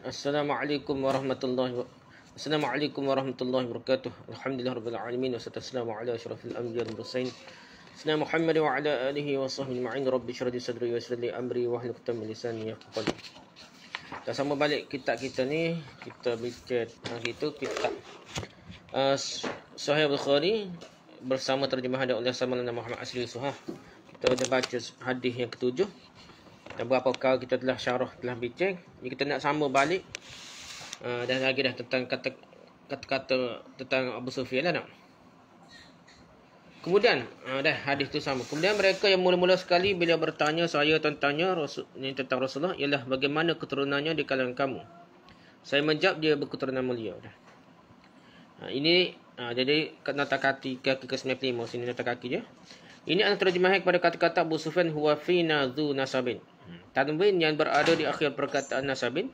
Assalamualaikum warahmatullahi wabarakatuh. Assalamualaikum warahmatullahi wabarakatuh. Alhamdulillah rabbil alamin wassalatu wassalamu ala asyrafil anbiya'i wal mursalin. Sayyidina Muhammad wa ala alihi wa sahbihi ajma'in. Rabbi shrah li sadri yassir li amri wa hlul 'uqdatam min lisani yafqahu Kita sama balik kitab kita ni, kita bincang hari itu kitab uh, Sahih Bukhari bersama terjemahan oleh Salman bin Muhammad Asli Suha. Kita dah baca hadis yang ketujuh. Dan berapa kau kita telah syarah telah bincang. Ini kita nak sama balik. Uh, eh, dan lagi dah tentang kata-kata tentang Abu Sufyan lah nak. Kemudian uh, dah hadis tu sama. Kemudian mereka yang mula-mula sekali bila bertanya saya tentangnya Rasul, ini tentang Rasulullah ialah bagaimana keturunannya di kalangan kamu. Saya menjawab dia berketurunan mulia dah. Uh, ini uh, jadi nota kaki kaki ke-95 sini nota kaki je. Ini antara terjemahan kepada kata-kata Abu Sufyan huwa fina dhu nasabin. Hmm. Tanwin yang berada di akhir perkataan nasabin.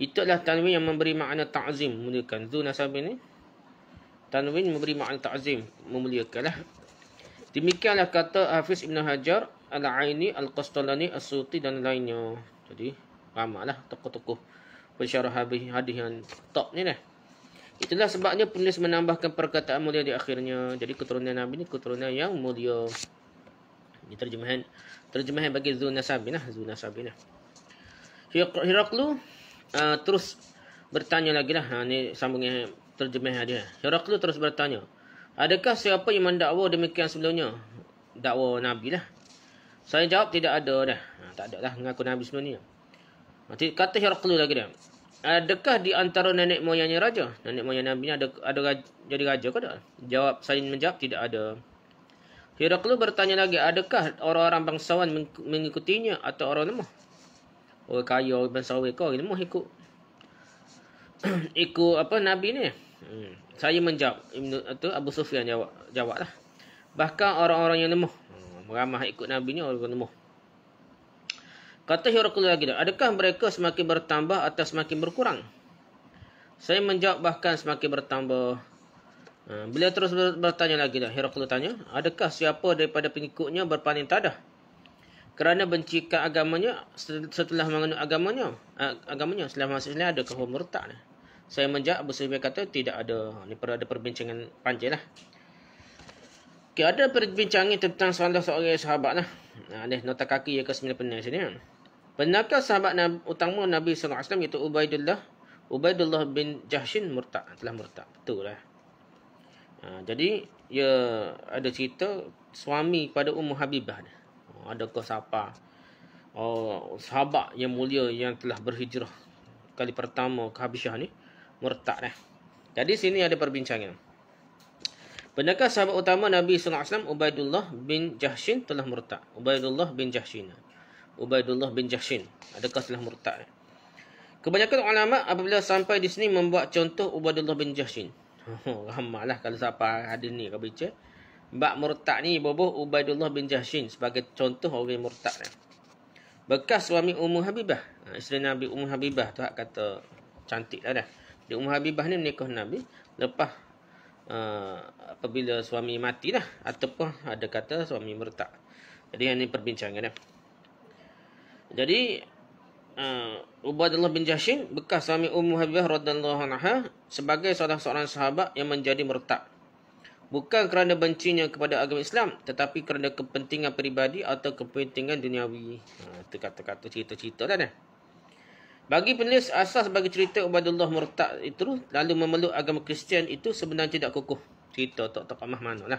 itulah tanwin yang memberi makna ta'zim. Memuliakan. Zul nasabin ni. Tanwin memberi makna ta'zim. Memuliakanlah. Demikianlah kata Hafiz Ibn Hajar. Al-Aini, Al-Qastalani, Al-Suti dan lainnya. Jadi, ramahlah tokoh-tokoh. Pensyarah hadis yang top ni lah. Itulah sebabnya penulis menambahkan perkataan mulia di akhirnya. Jadi keturunan Nabi ni keturunan yang mulia. Ini terjemahan terjemahan bagi Zul Nasabinah, Zul Nasabinah. Hiraklu uh, terus bertanya lagi lah. Ha, ini sambung terjemahan dia. Hiraklu terus bertanya. Adakah siapa yang mendakwa demikian sebelumnya? Dakwa Nabi lah. Saya jawab tidak ada dah. Ha, tak ada lah mengaku Nabi sebelumnya. Nanti kata Hiraklu lagi dah. Adakah di antara nenek moyangnya raja? Nenek moyang Nabi ada, ada raja, jadi raja ke tak? Jawab saya menjawab Tidak ada. Hiraklu bertanya lagi, adakah orang-orang bangsawan mengikutinya atau orang lemah? Oh kaya, orang bangsawan kau, orang lemah ikut. ikut apa Nabi ni? Hmm. Saya menjawab, Ibn, atau Abu Sufyan jawab, jawablah. Bahkan orang-orang yang lemah. Hmm. Ramah ikut Nabi ni orang lemah. Kata Hiraklu lagi, adakah mereka semakin bertambah atau semakin berkurang? Saya menjawab bahkan semakin bertambah. Eh, beliau terus bertanya lagi lah. Herakul tanya, adakah siapa daripada pengikutnya berpaling tadah? Kerana bencikan agamanya setelah mengenai agamanya. agamanya setelah maksudnya ada kehormat murtad. Saya menjawab Abu Sufyan kata tidak ada. Ini perlu ada perbincangan panjang lah. Okay, ada perbincangan tentang salah seorang sahabat lah. Ini ha, nota kaki yang ke-9 penuh sini. Benarkah sahabat Nabi, utama Nabi SAW iaitu Ubaidullah Ubaidullah bin Jahshin murtad telah murtad. Betul lah. Ha, jadi, ya ada cerita suami pada Ummu Habibah. Oh, Adakah siapa? Oh, sahabat yang mulia yang telah berhijrah kali pertama ke Habisyah ni. Mertak dah. Jadi, sini ada perbincangan. Benarkah sahabat utama Nabi Sallallahu Alaihi Wasallam Ubaidullah bin Jahshin telah murtad? Ubaidullah bin Jahshin. Ubaidullah bin Jahshin. Adakah telah murtad? Kebanyakan ulama apabila sampai di sini membuat contoh Ubaidullah bin Jahshin. Oh, Ramah lah kalau siapa ada ni kau baca. Bak murtad ni boboh Ubaidullah bin Jahshin sebagai contoh orang yang murtad ni. Bekas suami Ummu Habibah. Ha, isteri Nabi Ummu Habibah tu hak kata cantik lah dah. Di Ummu Habibah ni menikah Nabi lepas uh, apabila suami mati lah. Ataupun ada kata suami murtad. Jadi yang ni perbincangan ni. Jadi uh, eh, Ubadullah bin Jashin bekas suami Ummu Habibah radhiyallahu anha sebagai seorang seorang sahabat yang menjadi murtad. Bukan kerana bencinya kepada agama Islam tetapi kerana kepentingan peribadi atau kepentingan duniawi. Ha, itu kata-kata cerita-cerita lah dah. Bagi penulis asas bagi cerita Ubadullah murtad itu lalu memeluk agama Kristian itu sebenarnya tidak kukuh. Cerita tak tak kemah manalah.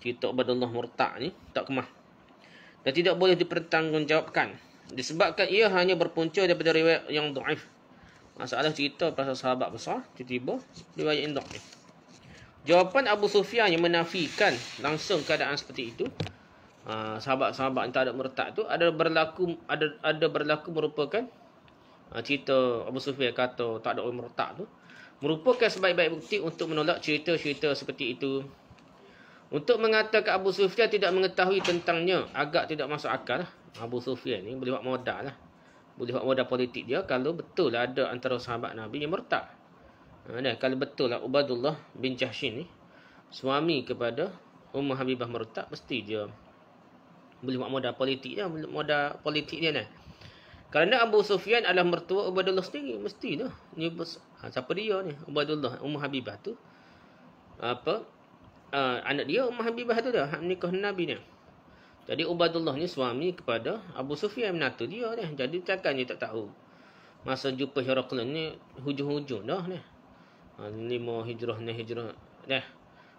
Cerita Ubadullah murtad ni tak kemah. Dan tidak boleh dipertanggungjawabkan disebabkan ia hanya berpunca daripada riwayat yang dhaif. Masalah cerita pasal sahabat besar tiba-tiba riwayat yang dhaif. Jawapan Abu Sufyan yang menafikan langsung keadaan seperti itu ah, sahabat-sahabat yang tak ada mertak tu ada berlaku ada ada berlaku merupakan ah, cerita Abu Sufyan kata tak ada orang mertak tu merupakan sebaik-baik bukti untuk menolak cerita-cerita seperti itu. Untuk mengatakan Abu Sufyan tidak mengetahui tentangnya agak tidak masuk akal. Lah. Abu Sufyan ni boleh buat modal lah. Boleh buat modal politik dia kalau betul ada antara sahabat Nabi yang murtad. Ha, kalau betul lah Ubadullah bin Jahshin ni suami kepada Ummu Habibah murtad mesti dia boleh buat modal politik dia, modal politik dia ni. Lah. Kerana Abu Sufyan adalah mertua Ubadullah sendiri mesti lah. Ni ha, siapa dia ni? Ubadullah Ummu Habibah tu. Apa? Uh, anak dia Ummu Habibah tu dah. nikah Nabi ni. Jadi Ubadullah ni suami kepada Abu Sufyan bin Atta dia ni. Jadi takkan dia tak tahu. Masa jumpa Herakl ni hujung-hujung dah ni. Ha, lima hijrah ni hijrah. Dah.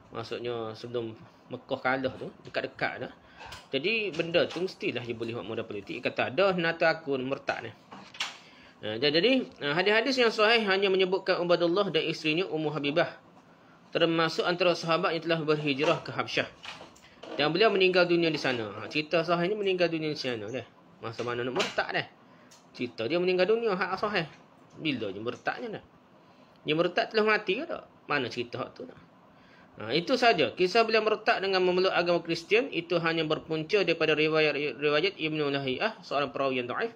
Maksudnya sebelum Mekah kalah tu dekat-dekat dah. Jadi benda tu mestilah dia boleh buat modal politik. Dia kata dah nata akun mertak ni. Ha, jadi ha, hadis-hadis yang sahih hanya menyebutkan Ubadullah dan isterinya Ummu Habibah termasuk antara sahabat yang telah berhijrah ke Habsyah. Yang beliau meninggal dunia di sana. Ha, cerita sahih ni meninggal dunia di sana deh. Masa mana nak murtad dah. Cerita dia meninggal dunia hak sahih. Bila je murtadnya dah. Dia murtad telah mati ke tak? Mana cerita hak tu dah? Ha, itu saja. Kisah beliau murtad dengan memeluk agama Kristian itu hanya berpunca daripada riwayat riwayat Ibnu Lahiyah seorang perawi yang dhaif.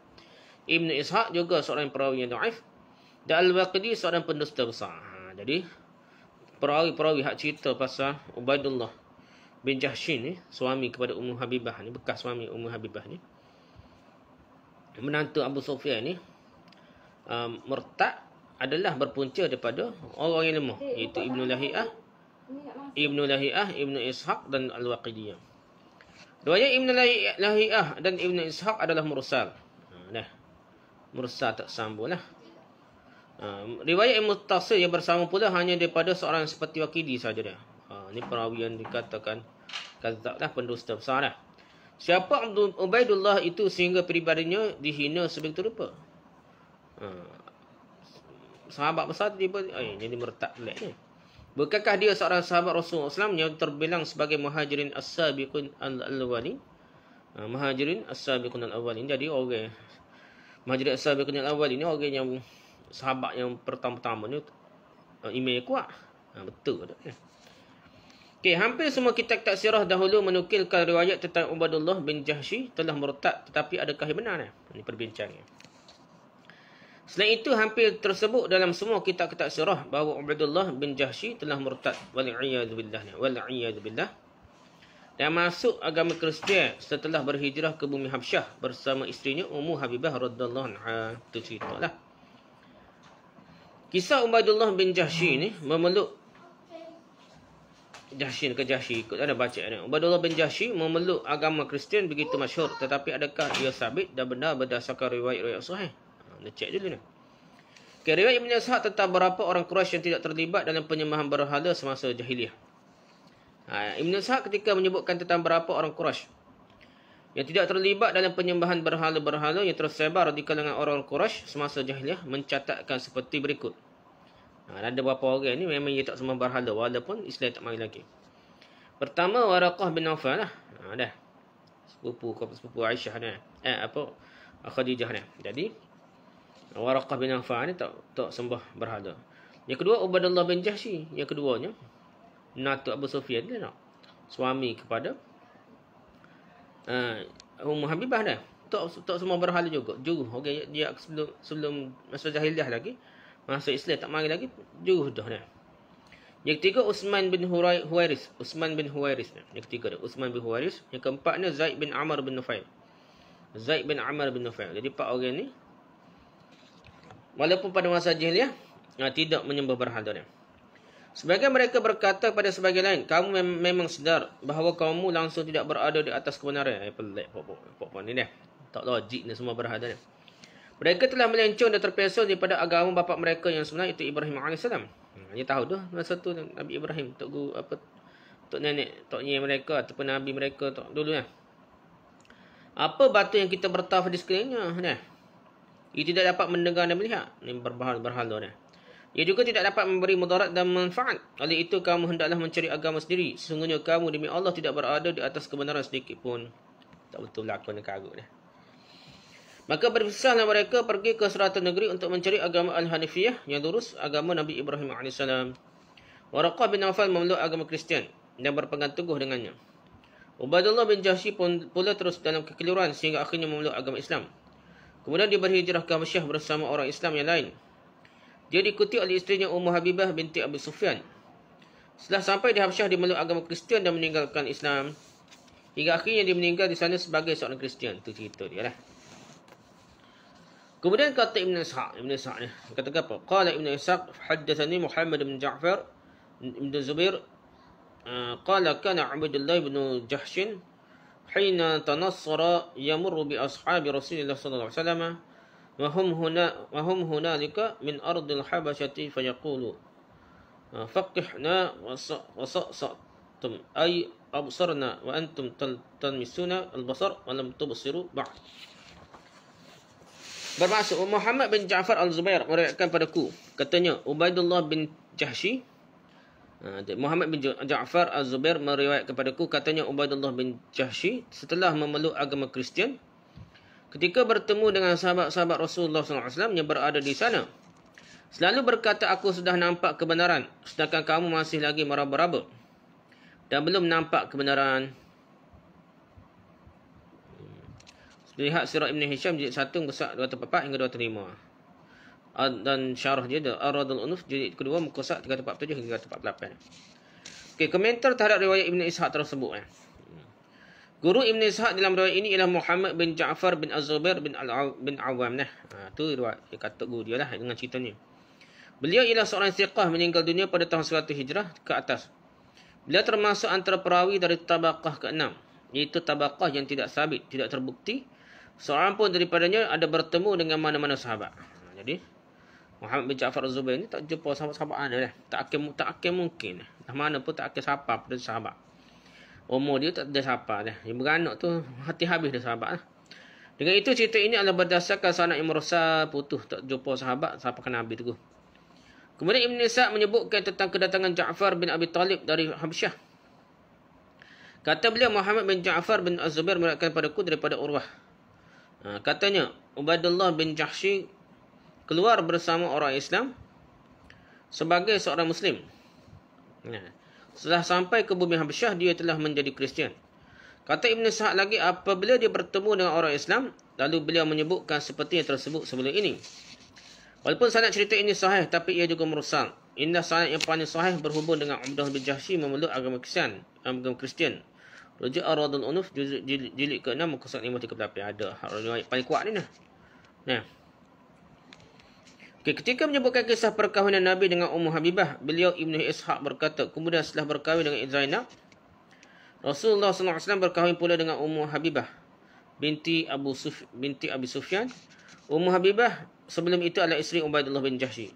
Ibnu Ishaq juga seorang perawi yang dhaif. Dan Al-Waqidi seorang pendusta besar. Ha, jadi perawi-perawi hak cerita pasal Ubaidullah bin Jahshin ni suami kepada Ummu Habibah ni bekas suami Ummu Habibah ni menantu Abu Sufyan ni um, mertak adalah berpunca daripada orang yang lemah eh, iaitu Ibnu Lahiah Ibnu Lahiah Ibnu Ishaq dan Al-Waqidiyah Duanya Ibn Lahiyah dan Ibn Ishaq adalah mursal. Nah, ha, mursal tak sambung lah. Uh, riwayat Ibn Tafsir yang bersama pula hanya daripada seorang seperti Wakidi sahaja dia. Uh, ha, ini perawi dikatakan kazzab lah pendusta besar lah. Siapa Ubaidullah itu sehingga peribadinya dihina sebegitu rupa? Hmm. Ha. Sahabat besar tiba ay, jadi meretak pula ni. Bukankah dia seorang sahabat Rasulullah SAW yang terbilang sebagai muhajirin as-sabiqun al-awwali? Uh, ha, muhajirin as-sabiqun al-awwali. Jadi orang okay. muhajirin as-sabiqun al-awwali ni orang yang sahabat yang pertama-tama ni uh, iman kuat. Uh, betul tak? Ya. Okey, hampir semua kitab-kitab sirah dahulu menukilkan riwayat tentang Ubadullah bin Jahshi telah murtad tetapi adakah ia benar? Eh? Ini perbincangnya. Selain itu, hampir tersebut dalam semua kitab-kitab sirah bahawa Ubadullah bin Jahshi telah murtad. Wal'iyyadzubillah. Wal'iyyadzubillah. Dan masuk agama Kristian setelah berhijrah ke bumi Habsyah bersama isterinya Ummu Habibah radhiyallahu anha. Itu ceritalah. Kisah Ubadullah bin Jahshi ini memeluk Jahshi ke Jahshi ikut ada baca ada. Ubadullah bin Jahsy memeluk agama Kristian begitu masyhur tetapi adakah ia sabit dan benar berdasarkan riwayat-riwayat sahih? Ha, cek dulu ni. Okay, riwayat Ibn Ishaq tentang berapa orang Quraisy yang tidak terlibat dalam penyembahan berhala semasa jahiliah. Ha, Ibn Ishaq ketika menyebutkan tentang berapa orang Quraisy yang tidak terlibat dalam penyembahan berhala-berhala yang tersebar di kalangan orang Quraisy semasa jahiliah mencatatkan seperti berikut. Ha, ada beberapa orang ni memang dia tak sembah berhala walaupun Islam tak mari lagi. Pertama Waraqah bin Auf lah. Ha, dah. Sepupu kau sepupu Aisyah ni. Eh apa Khadijah ni. Jadi Waraqah bin Auf ni tak tak sembah berhala. Yang kedua Ubadullah bin Jahsy. Yang keduanya Natu Abu Sufyan dia nak suami kepada uh, Ummu Habibah dah. Tak tak sembah berhala juga. Juru okay, dia sebelum sebelum masa jahiliah lagi. Masuk Islam tak mari lagi jauh dah ni. Yang ketiga Uthman bin Huwairis, Uthman bin Huwairis. Yang ketiga dia Uthman bin Huwairis, yang keempat ni Zaid bin Amr bin Nufail. Zaid bin Amr bin Nufail. Jadi empat orang ni walaupun pada masa jahiliah ya, ah, tidak menyembah berhala dia. Sebagai mereka berkata pada sebagian lain, kamu memang sedar bahawa kamu langsung tidak berada di atas kebenaran. Eh, pelik, pokok pok ni dah. Tak logik ni semua berhala berhadapan. Mereka telah melencong dan terpesong daripada agama bapa mereka yang sebenar itu Ibrahim AS. Hanya hmm, tahu dah masa tu Nabi Ibrahim, tok gu apa tok nenek, tok nyi mereka ataupun nabi mereka tok dulu ya. Apa batu yang kita bertaf di sekelilingnya ha, ya? Ia tidak dapat mendengar dan melihat. Ini berbahal-bahal dia. Ia juga tidak dapat memberi mudarat dan manfaat. Oleh itu, kamu hendaklah mencari agama sendiri. Sesungguhnya kamu demi Allah tidak berada di atas kebenaran sedikit pun. Tak betul lah aku nak agak dia. Ya. Maka berpisahlah mereka pergi ke serata negeri untuk mencari agama Al-Hanifiyah yang lurus agama Nabi Ibrahim AS. Warakah bin Affan memeluk agama Kristian dan berpegang teguh dengannya. Ubadullah bin pun pula terus dalam kekeliruan sehingga akhirnya memeluk agama Islam. Kemudian dia berhijrah ke Mesyah bersama orang Islam yang lain. Dia diikuti oleh isterinya Ummu Habibah binti Abu Sufyan. Setelah sampai di Habsyah, dia memeluk agama Kristian dan meninggalkan Islam. Hingga akhirnya dia meninggal di sana sebagai seorang Kristian. Itu cerita dia lah. Kemudian kata Ibn Ishaq, Ibn Ishaq ni kata apa? Qala Ibn Ishaq haddatsani Muhammad bin Ja'far Ibn Zubair قال كان عبد الله بن جحش حين تنصر يمر بأصحاب رسول الله صلى الله عليه وسلم وهم هنا وهم هنالك من أرض الحبشة فيقول فقحنا وصأصأتم أي أبصرنا وأنتم تلتمسون البصر ولم تبصروا بعد Bermaksud Muhammad bin Ja'far Al-Zubair meriwayatkan padaku katanya Ubaidullah bin Jahshi ha, Muhammad bin Ja'far Al-Zubair meriwayatkan kepadaku katanya Ubaidullah bin Jahshi setelah memeluk agama Kristian ketika bertemu dengan sahabat-sahabat Rasulullah SAW yang berada di sana selalu berkata aku sudah nampak kebenaran sedangkan kamu masih lagi meraba-raba dan belum nampak kebenaran Lihat surah Ibn Hisham jilid 1 tempat 244 hingga terima, Dan syarah dia Ar-Radul Unuf jilid kedua muka tempat 347 hingga tempat 348. Okay, komentar terhadap riwayat Ibn Ishaq tersebut eh. Guru Ibn Ishaq dalam riwayat ini ialah Muhammad bin Ja'far bin Az-Zubair bin Al bin Awam nah. Eh. Ha tu riwayat dia kata guru dia lah dengan ceritanya. Beliau ialah seorang siqah meninggal dunia pada tahun 100 Hijrah ke atas. Beliau termasuk antara perawi dari tabaqah ke-6 iaitu tabaqah yang tidak sabit, tidak terbukti seorang pun daripadanya ada bertemu dengan mana-mana sahabat. Hmm, jadi Muhammad bin Ja'far Az-Zubair ni tak jumpa sahabat-sahabat ada dah. Tak akan tak akan mungkin. Dah mana pun tak akan siapa pada sahabat. Umur dia tak ada siapa dah. Dia beranak tu hati habis dah sahabat lah. Dengan itu cerita ini adalah berdasarkan sanad yang Rasal putus tak jumpa sahabat siapa kena habis tu. Kemudian Ibn Ishaq menyebutkan tentang kedatangan Ja'far bin Abi Talib dari Habsyah. Kata beliau Muhammad bin Ja'far bin Az-Zubair meriwayatkan padaku daripada Urwah Ha, katanya Ubadullah bin Jahshi keluar bersama orang Islam sebagai seorang Muslim. Ya. Setelah sampai ke bumi Habsyah, dia telah menjadi Kristian. Kata Ibn Sa'ad lagi, apabila dia bertemu dengan orang Islam, lalu beliau menyebutkan seperti yang tersebut sebelum ini. Walaupun sanad cerita ini sahih, tapi ia juga merosak. Indah sanad yang paling sahih berhubung dengan Umdah bin Jahshi memeluk agama Kristian. Agama Kristian. Raja Ar-Radul Unuf jilid ke-6 muka surat 5 tiga pelapis. Ada. Ha, Rujuk paling kuat ni lah. Nah. Okay, ketika menyebutkan kisah perkahwinan Nabi dengan Ummu Habibah, beliau ibnu Ishaq berkata, kemudian setelah berkahwin dengan Zainab, Rasulullah SAW berkahwin pula dengan Ummu Habibah binti Abu Suf, binti Abi Sufyan. Ummu Habibah sebelum itu adalah isteri Ubaidullah bin Jahsy.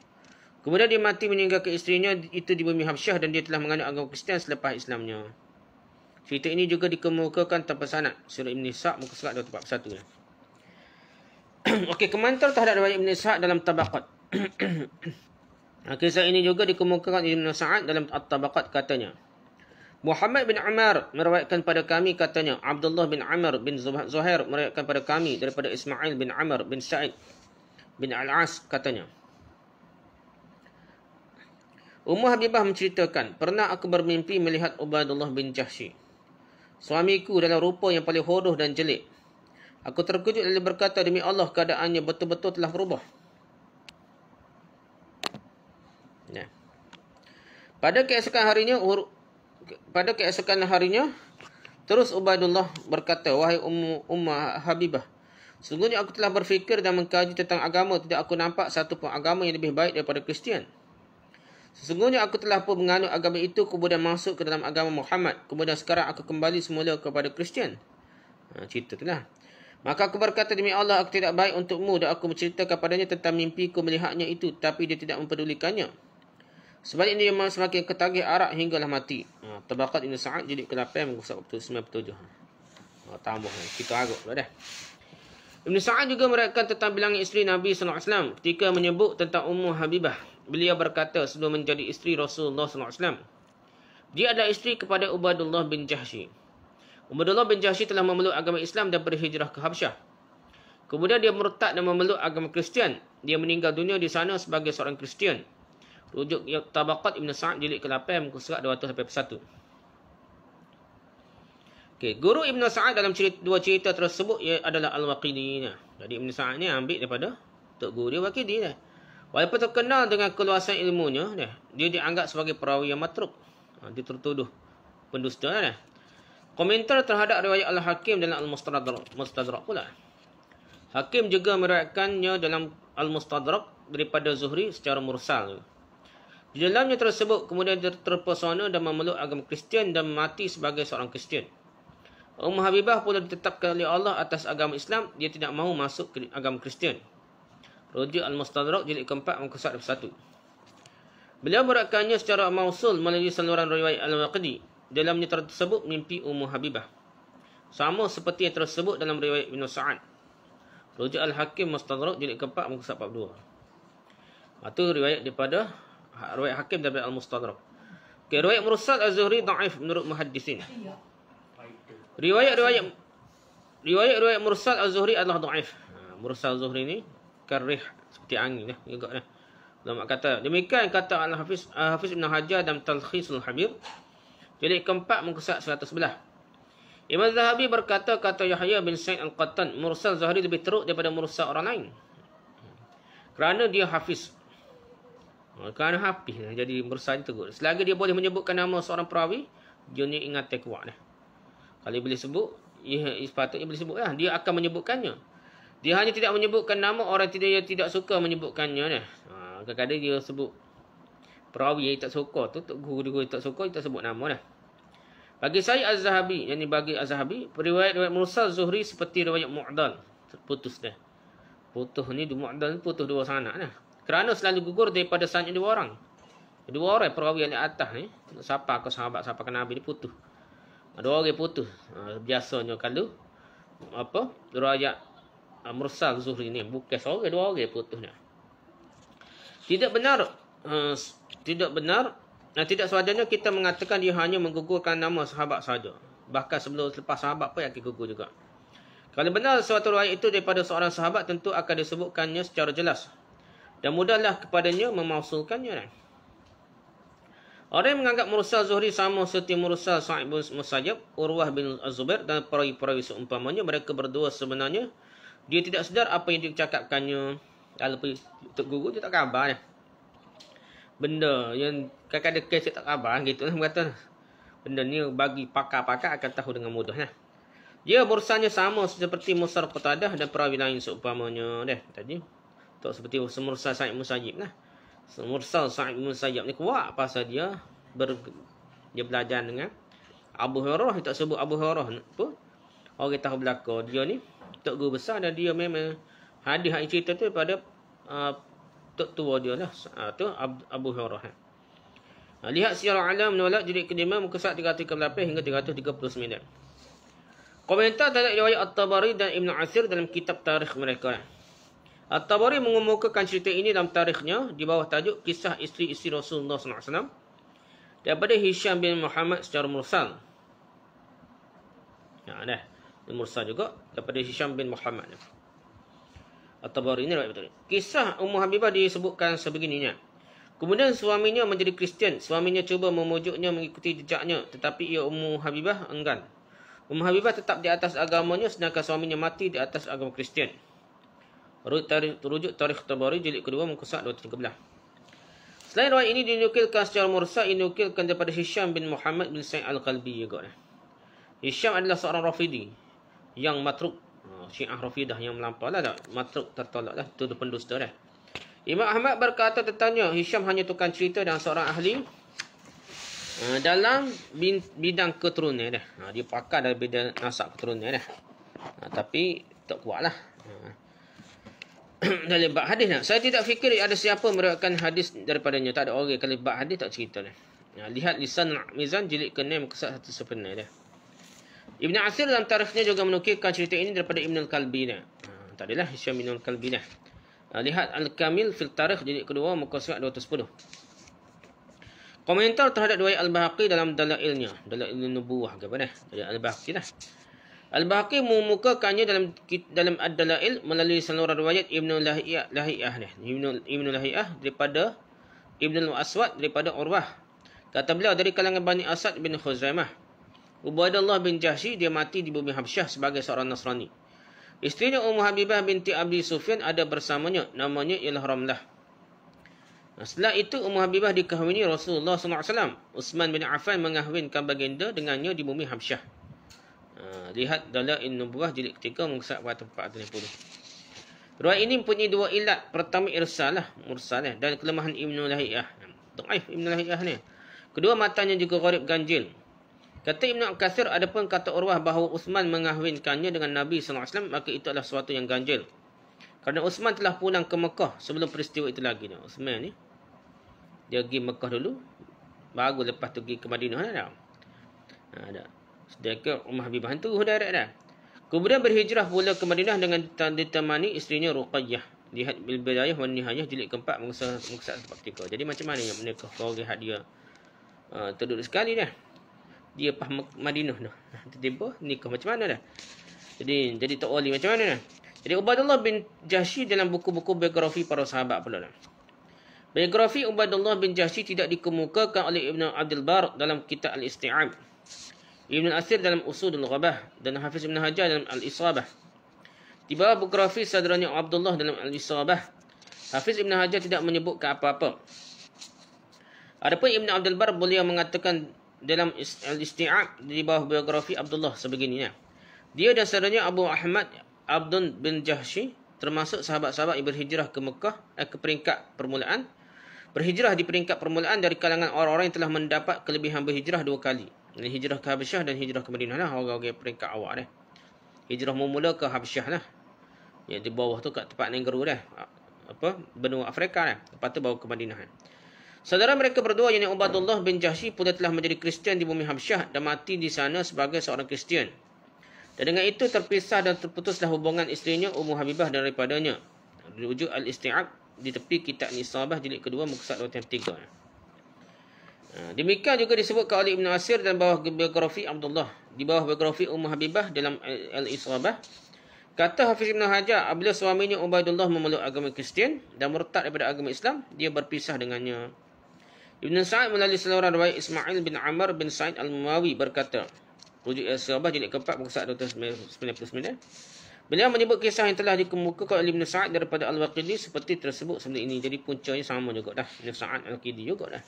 Kemudian dia mati meninggalkan isterinya itu di bumi Habsyah dan dia telah menganut agama Kristian selepas Islamnya. Cerita ini juga dikemukakan tanpa sanad Surah Ibn Ishaq muka surat 241 ya. Okey, kemantar terhadap riwayat Ibn Ishaq dalam tabaqat. Kisah ini juga dikemukakan Ibn Sa'ad dalam At-Tabaqat katanya. Muhammad bin Umar meriwayatkan pada kami katanya Abdullah bin Amr bin Zuhair meriwayatkan pada kami daripada Ismail bin Amr bin Sa'id bin Al-As katanya. Ummu Habibah menceritakan, pernah aku bermimpi melihat Ubadullah bin Jahsy suamiku dalam rupa yang paling hodoh dan jelek. Aku terkejut dan berkata demi Allah keadaannya betul-betul telah berubah. Ya. Pada keesokan harinya pada keesokan harinya terus Ubaidullah berkata wahai ummu umma Habibah sungguhnya aku telah berfikir dan mengkaji tentang agama tidak aku nampak satu pun agama yang lebih baik daripada Kristian. Sesungguhnya aku telah pun menganut agama itu kemudian masuk ke dalam agama Muhammad. Kemudian sekarang aku kembali semula kepada Kristian. Ha, cerita tu lah. Maka aku berkata demi Allah aku tidak baik untukmu dan aku menceritakan padanya tentang mimpiku melihatnya itu. Tapi dia tidak mempedulikannya. Sebab ini memang semakin ketagih arak hinggalah mati. Ha, Tabakat ini saat jadi kelapai mengusap waktu 97. Ha, tambah ni. Kita agak pula dah. Ibn Sa'ad juga meraihkan tentang bilangan isteri Nabi SAW ketika menyebut tentang Ummu Habibah beliau berkata sebelum menjadi isteri Rasulullah SAW. Dia adalah isteri kepada Ubadullah bin Jahshi. Ubadullah bin Jahshi telah memeluk agama Islam dan berhijrah ke Habsyah. Kemudian dia murtad dan memeluk agama Kristian. Dia meninggal dunia di sana sebagai seorang Kristian. Rujuk Tabaqat Ibn Sa'ad jilid ke-8 muka surat 281. Okay. Guru Ibn Sa'ad dalam cerita, dua cerita tersebut ia adalah Al-Waqidi. Jadi Ibn Sa'ad ni ambil daripada Tok Guru dia Waqidi. Lah. Walaupun terkenal dengan keluasan ilmunya, dia, dianggap sebagai perawi yang matruk. Ha, dia tertuduh pendusta. Dia. Komentar terhadap riwayat Al-Hakim dalam Al-Mustadrak pula. Hakim juga meriwayatkannya dalam Al-Mustadrak daripada Zuhri secara mursal. Di dalamnya tersebut kemudian terpesona dan memeluk agama Kristian dan mati sebagai seorang Kristian. Umar Habibah pula ditetapkan oleh Allah atas agama Islam, dia tidak mahu masuk ke agama Kristian. Rujuk Al-Mustadrak jilid keempat muka surat satu. Beliau beratkannya secara mausul melalui saluran riwayat Al-Waqidi. Dalamnya tersebut mimpi Ummu Habibah. Sama seperti yang tersebut dalam riwayat Ibn Sa'ad. Rujuk Al-Hakim Mustadrak jilid keempat muka surat 42. Itu riwayat daripada riwayat Hakim daripada Al-Mustadrak. Okay, riwayat Mursal Az-Zuhri da'if menurut muhaddisin. Riwayat-riwayat Riwayat-riwayat Mursal Az-Zuhri adalah da'if. Ha, mursal Az-Zuhri ni bagaikan seperti angin lah juga lah. Ya. Lama kata demikian kata Al Hafiz Al Hafiz Ibn Hajar dalam Talqisul Habib Jadi keempat muka satu sebelah. Imam Zahabi berkata kata Yahya bin Said Al qatan Mursal Zahri lebih teruk daripada Mursal orang lain. Kerana dia Hafiz. Oh, kerana Hafiz jadi Mursal itu teruk. Selagi dia boleh menyebutkan nama seorang perawi, dia ni ingat tekwa dah. Kalau boleh sebut, ia ya, sepatutnya boleh sebutlah. Dia akan menyebutkannya. Dia hanya tidak menyebutkan nama orang tidak yang tidak suka menyebutkannya. Ha, kadang-kadang dia sebut perawi yang tak suka tu, tu guru-guru tak suka, dia tak sebut nama lah. Bagi saya Az-Zahabi, yang ini bagi Az-Zahabi, periwayat-riwayat Mursal Zuhri seperti riwayat Mu'dal. Putus dah. Putus ni, Mu'dal ni putus dua sana lah. Kerana selalu gugur daripada sanya dua orang. Dua orang perawi yang di atas ni, siapa ke sahabat, siapa ke Nabi ni putus. Dua orang putus. Ha, biasanya kalau apa, riwayat Ah, Mursal Zuhri ni bukan seorang dua orang putusnya. Tidak benar uh, tidak benar dan nah, tidak sewajarnya kita mengatakan dia hanya menggugurkan nama sahabat saja. Bahkan sebelum selepas sahabat pun akan gugur juga. Kalau benar suatu riwayat itu daripada seorang sahabat tentu akan disebutkannya secara jelas. Dan mudahlah kepadanya memausulkannya. Orang yang menganggap Mursal Zuhri sama seperti Mursal Sa'ib bin Musayyab, Urwah bin Az-Zubair dan perawi-perawi seumpamanya mereka berdua sebenarnya dia tidak sedar apa yang dia cakapkannya. kalau untuk guru dia tak khabar benda yang kakak kadang kes dia tak khabar gitu kata benda ni bagi pakar-pakar akan tahu dengan mudahnya dia bursanya sama seperti musar petadah dan perawi lain seumpamanya deh tadi tak seperti semursal Said Musayyib Nah, semursal Said Musayyib ni kuat pasal dia ber, dia belajar dengan Abu Hurairah dia tak sebut Abu Hurairah pun orang tahu belaka dia ni tok guru besar dan dia memang hadis hak cerita tu pada ah, tok tua dia lah ah, tu Abu Hurairah ah, lihat siar alam menolak jilid kelima muka surat 338 hingga 339 komentar terhadap riwayat At-Tabari dan Ibn Asir dalam kitab tarikh mereka At-Tabari mengemukakan cerita ini dalam tarikhnya di bawah tajuk kisah isteri-isteri Rasulullah SAW daripada Hisham bin Muhammad secara mursal. Ya, dah mursal juga daripada Hisham bin Muhammad. At-Tabari ini betul. Tabari. Kisah Ummu Habibah disebutkan sebegininya. Kemudian suaminya menjadi Kristian. Suaminya cuba memujuknya mengikuti jejaknya. Tetapi ia Ummu Habibah enggan. Ummu Habibah tetap di atas agamanya sedangkan suaminya mati di atas agama Kristian. Terujuk tarikh Tabari jilid kedua mengkosak 213. Selain riwayat ini dinukilkan secara mursa, dinukilkan daripada Hisham bin Muhammad bin Sa'id Al-Qalbi juga. Hisham adalah seorang Rafidi yang matruk. Ha, Syiah Rafidah yang melampau lah. Matruk tertolak lah. Itu pendusta lah. Imam Ahmad berkata tertanya. Hisham hanya tukang cerita dan seorang ahli. Ha, dalam bidang keturunan dah. Ha, dia pakar dalam bidang nasab keturunan dah. Tapi tak kuat lah. dalam bab hadis lah. Saya tidak fikir ada siapa merupakan hadis daripadanya. Tak ada orang. Kalau bab hadis tak cerita lah. Lihat lisan mizan jilid ke-6 kesat satu sepenuh dah. Ibn Asir dalam tarikhnya juga menukilkan cerita ini daripada Ibn Al-Kalbina. Ha, tak adalah Hisham Ibn Al-Kalbina. Ha, lihat Al-Kamil fil tarikh jilid kedua muka surat 210. Komentar terhadap dua Al-Bahaqi dalam dalailnya. Dalail Nubuah ke mana? Dari Al-Bahaqi lah. Al-Bahaqi memukakannya dalam dalam Ad-Dalail melalui saluran riwayat Ibn Lahiyah. Lahiyah ni. Ibn, Ibn Lahiyah daripada Ibn Al-Aswad daripada Urwah. Kata beliau dari kalangan Bani Asad bin Khuzaimah. Ubaidullah bin Jahshi dia mati di bumi Habsyah sebagai seorang Nasrani. Isterinya Ummu Habibah binti Abi Sufyan ada bersamanya namanya ialah Ramlah. Setelah itu Ummu Habibah dikahwini Rasulullah SAW. Uthman bin Affan mengahwinkan baginda dengannya di bumi Habsyah. lihat dalam Ibn Nubuah jilid ketiga mengusak pada 430. Ruai ini mempunyai dua ilat. Pertama irsalah, mursalah dan kelemahan Ibn Lahiyah. Tu'if Ibn Lahiyah ni. Kedua matanya juga gharib ganjil. Kata Ibn Al-Kathir, ada pun kata urwah bahawa Uthman mengahwinkannya dengan Nabi SAW, maka itu adalah sesuatu yang ganjil. Kerana Uthman telah pulang ke Mekah sebelum peristiwa itu lagi. Uthman ni, dia pergi Mekah dulu, baru lepas tu pergi ke Madinah. Ada. Lah, ada. Ha, Sedangkan rumah Habib Hantu, hudarat dah. Kemudian berhijrah pula ke Madinah dengan ditemani isterinya Ruqayyah. Lihat bilbidayah wan nihayah jilid keempat mengusaha, mengusaha sebab Jadi macam mana yang menikah kau lihat dia. Uh, terduduk sekali dah dia pas Madinah tu. Tiba-tiba nikah macam mana dah? Jadi jadi tak wali macam mana dah? Jadi Ubadullah bin Jahsy dalam buku-buku biografi para sahabat pula dah. Biografi Ubadullah bin Jahsy tidak dikemukakan oleh Ibn Abdul Bar dalam kitab Al-Isti'ab. Ibn Asir dalam Usudul Ghabah dan Hafiz Ibn Hajar dalam Al-Isabah. Di bawah biografi saudaranya Abdullah dalam Al-Isabah, Hafiz Ibn Hajar tidak menyebutkan apa-apa. Adapun Ibn Abdul Bar beliau mengatakan dalam al-isti'ab di bawah biografi Abdullah sebegininya. Dia dasarnya Abu Ahmad Abdun bin Jahshi termasuk sahabat-sahabat yang berhijrah ke Mekah eh, ke peringkat permulaan. Berhijrah di peringkat permulaan dari kalangan orang-orang yang telah mendapat kelebihan berhijrah dua kali. Ini hijrah ke Habsyah dan hijrah ke Madinah lah. Orang-orang yang peringkat awak dia. Hijrah memula ke Habsyah lah. Yang di bawah tu kat tempat Nenggeru dia. Apa? Benua Afrika lah. Lepas tu bawa ke Madinah lah. Saudara mereka berdua, yang Ubadullah bin Jahsy pun telah menjadi Kristian di bumi Habsyah dan mati di sana sebagai seorang Kristian. Dan dengan itu terpisah dan terputuslah hubungan isterinya Ummu Habibah daripadanya. Rujuk Al-Isti'ab di tepi kitab Nisabah jilid kedua muka surat 23. Ha, demikian juga disebut oleh Ibn Asir dan bawah biografi Abdullah. Di bawah biografi Ummu Habibah dalam Al-Isabah. Kata Hafiz Ibn Hajar, apabila suaminya Ubaidullah memeluk agama Kristian dan murtad daripada agama Islam, dia berpisah dengannya. Ibn Sa'id melalui seluruh riwayat Ismail bin Amr bin Sa'id al-Mawawi berkata, Rujuk Al-Sirabah jilid keempat buku 299. Eh? Beliau menyebut kisah yang telah dikemukakan oleh Ibn Sa'id daripada Al-Waqidi seperti tersebut sebelum ini. Jadi puncanya sama juga dah. Ibn Sa'id Al-Waqidi juga dah.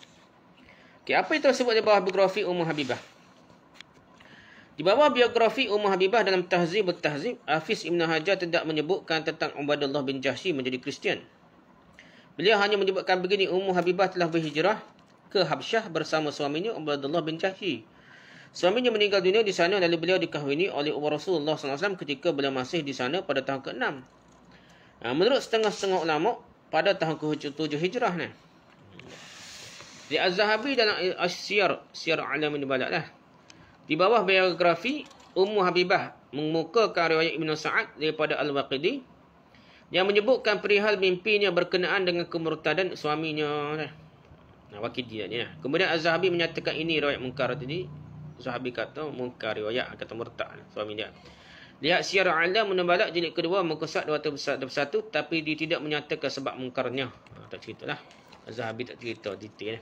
Okay, apa yang tersebut di bawah biografi Ummu Habibah? Di bawah biografi Ummu Habibah dalam tahzib bertahzib, Hafiz Ibn Hajar tidak menyebutkan tentang Ubadullah bin Jahsy menjadi Kristian. Beliau hanya menyebutkan begini, Ummu Habibah telah berhijrah ke Habsyah bersama suaminya Ubadullah bin Jahsy. Suaminya meninggal dunia di sana lalu beliau dikahwini oleh Umar Rasulullah SAW ketika beliau masih di sana pada tahun ke-6. menurut setengah-setengah ulama pada tahun ke-7 Hijrah ni. Di Az-Zahabi dan Al-Asyir, Syir Alam ini lah. Di bawah biografi, Ummu Habibah mengemukakan riwayat Ibn Sa'ad daripada Al-Waqidi yang menyebutkan perihal mimpinya berkenaan dengan kemurtadan suaminya. Nah, ha, wakil dia ni lah. Kemudian Az-Zahabi menyatakan ini riwayat mungkar tadi. Zahabi kata mungkar riwayat kata murtad lah suami dia. Lihat Al alam menembalak jenis kedua mengkosak satu, tapi dia tidak menyatakan sebab mungkarnya. Ha, tak cerita lah. Zahabi tak cerita detail. Eh.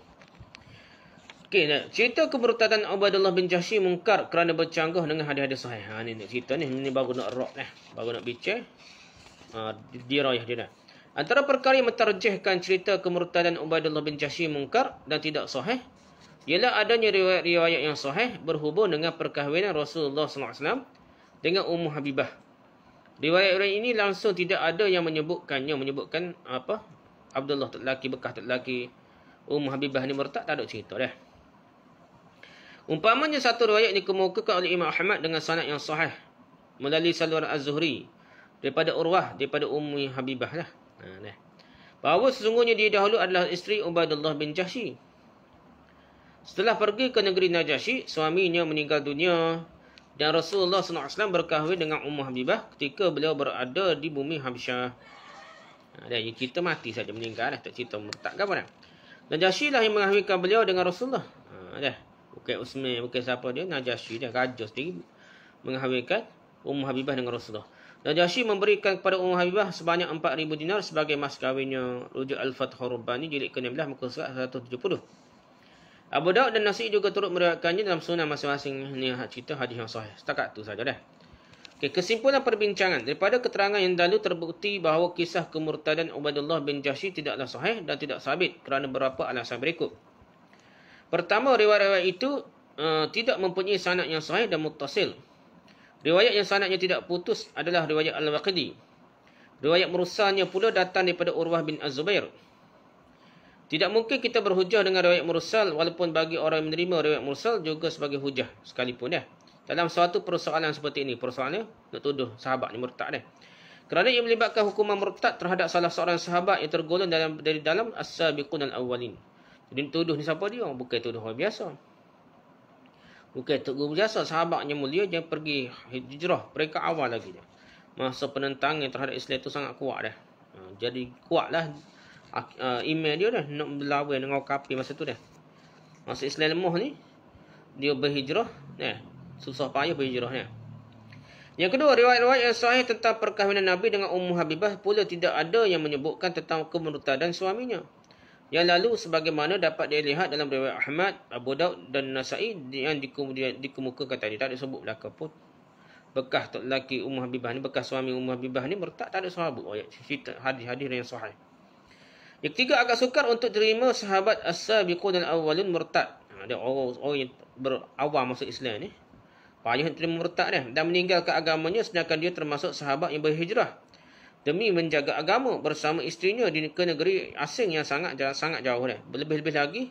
Okey, nah, cerita kemurtadan Ubadullah bin Jahsy mungkar kerana bercanggah dengan hadis-hadis sahih. Ha, ni nak cerita ni. Ni baru nak rock lah. Eh. Baru nak bicara. Ha, dirayah dia lah. Antara perkara yang menterjehkan cerita kemurtadan Ubaidullah bin Jahsy mungkar dan tidak sahih ialah adanya riwayat-riwayat yang sahih berhubung dengan perkahwinan Rasulullah SAW dengan Ummu Habibah. Riwayat-riwayat ini langsung tidak ada yang menyebutkannya menyebutkan apa Abdullah tak lelaki, bekas tak lelaki, Ummu Habibah ni murtad tak ada cerita dah. Umpamanya satu riwayat ini kemukakan oleh Imam Ahmad dengan sanad yang sahih melalui saluran Az-Zuhri daripada Urwah daripada Ummu Habibah lah. Ha, nah, Bahawa sesungguhnya dia dahulu adalah isteri Ubadullah bin Jahsy. Setelah pergi ke negeri Najasyi, suaminya meninggal dunia dan Rasulullah SAW berkahwin dengan Ummu Habibah ketika beliau berada di bumi Habsyah. Ha, dan kita mati saja meninggal dah. Tak cerita tak ke apa dah. Najasyi lah yang mengahwinkan beliau dengan Rasulullah. Ha, dah. Bukan Usman, bukan siapa dia. Najasyi dah raja sendiri mengahwinkan Ummu Habibah dengan Rasulullah. Najashi memberikan kepada Umar Habibah sebanyak 4000 dinar sebagai mas kawinnya Rujuk Al-Fathur Rabbani jilid ke-16 muka surat 170. Abu Daud dan Nasi juga turut meriwayatkannya dalam sunnah masing-masing. Ini cerita hadis yang sahih. Setakat tu saja dah. Okay, kesimpulan perbincangan. Daripada keterangan yang dahulu terbukti bahawa kisah kemurtadan Ubadullah bin Jashi tidaklah sahih dan tidak sabit kerana beberapa alasan berikut. Pertama, riwayat-riwayat itu uh, tidak mempunyai sanad yang sahih dan mutasil. Riwayat yang sanadnya tidak putus adalah riwayat Al-Waqidi. Riwayat merusahnya pula datang daripada Urwah bin Az-Zubair. Tidak mungkin kita berhujah dengan riwayat mursal walaupun bagi orang yang menerima riwayat mursal juga sebagai hujah sekalipun ya. Dalam suatu persoalan seperti ini, persoalannya nak tuduh sahabat ni murtad ni. Kerana ia melibatkan hukuman murtad terhadap salah seorang sahabat yang tergolong dalam dari dalam as-sabiqun al-awwalin. Jadi tuduh ni siapa dia? Bukan tuduh orang biasa. Bukan Tok Guru biasa sahabatnya mulia dia pergi hijrah peringkat awal lagi dia. Masa penentangan terhadap Islam itu sangat kuat dia. Ha, jadi kuatlah ha, email dia dah nak berlawan dengan kafir masa tu dah. Masa Islam lemah ni dia berhijrah, ya. Susah payah berhijrah ya. Yang kedua, riwayat-riwayat yang sahih tentang perkahwinan Nabi dengan Ummu Habibah pula tidak ada yang menyebutkan tentang kemurutan dan suaminya. Yang lalu sebagaimana dapat dilihat dalam riwayat Ahmad, Abu Daud dan Nasai yang dikemukakan tadi. Tak ada sebut belakang pun. Bekah lelaki Umar Habibah ni, bekas suami Umar Habibah ni, tak ada sahabat. Oh, ya. Cerita hadis-hadis yang sahih. Yang ketiga agak sukar untuk terima sahabat as-sabiqun dan awalun murtad. Ada ha, orang, orang yang berawal masuk Islam ni. Payah terima murtad dia. Dan meninggalkan agamanya sedangkan dia termasuk sahabat yang berhijrah demi menjaga agama bersama istrinya di negeri asing yang sangat sangat jauh dia. Lebih-lebih lagi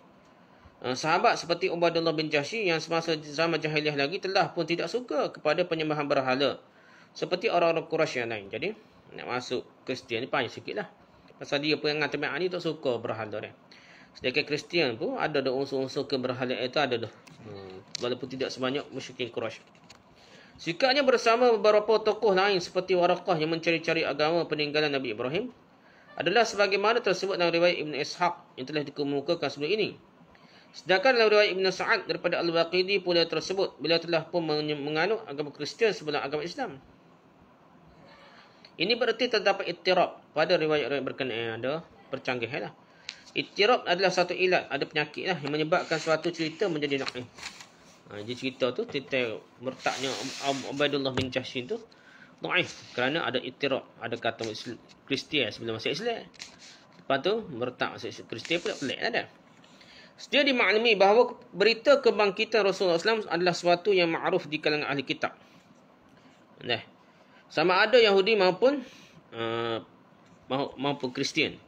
eh, sahabat seperti Ubadullah bin Jahsy yang semasa zaman jahiliah lagi telah pun tidak suka kepada penyembahan berhala seperti orang-orang Quraisy yang lain. Jadi nak masuk Kristian ni panjang sikitlah. Pasal dia pun dengan tempat ni tak suka berhala dia. Sedangkan Kristian pun ada ada unsur-unsur keberhalaan itu ada dah. Hmm, walaupun tidak sebanyak musyrikin Quraisy. Sikapnya bersama beberapa tokoh lain seperti Warakah yang mencari-cari agama peninggalan Nabi Ibrahim adalah sebagaimana tersebut dalam riwayat Ibn Ishaq yang telah dikemukakan sebelum ini. Sedangkan dalam riwayat Ibn Sa'ad daripada Al-Waqidi pula tersebut beliau telah pun menganut agama Kristian sebelum agama Islam. Ini bererti terdapat itirab pada riwayat-riwayat berkenaan yang ada percanggih. Lah. Itirab adalah satu ilat, ada penyakit lah, yang menyebabkan suatu cerita menjadi nak'ih. Ha, dia cerita tu tentang mertaknya Ubaidullah bin Jahshin tu Do'if kerana ada itirak Ada kata Kristian eh, sebelum masuk Islam Lepas tu mertak masuk Islam Kristian pula pelik lah dah Setia dimaklumi bahawa berita kebangkitan Rasulullah SAW adalah sesuatu yang ma'ruf di kalangan ahli kitab. Nah, sama ada Yahudi maupun uh, maupun Kristian.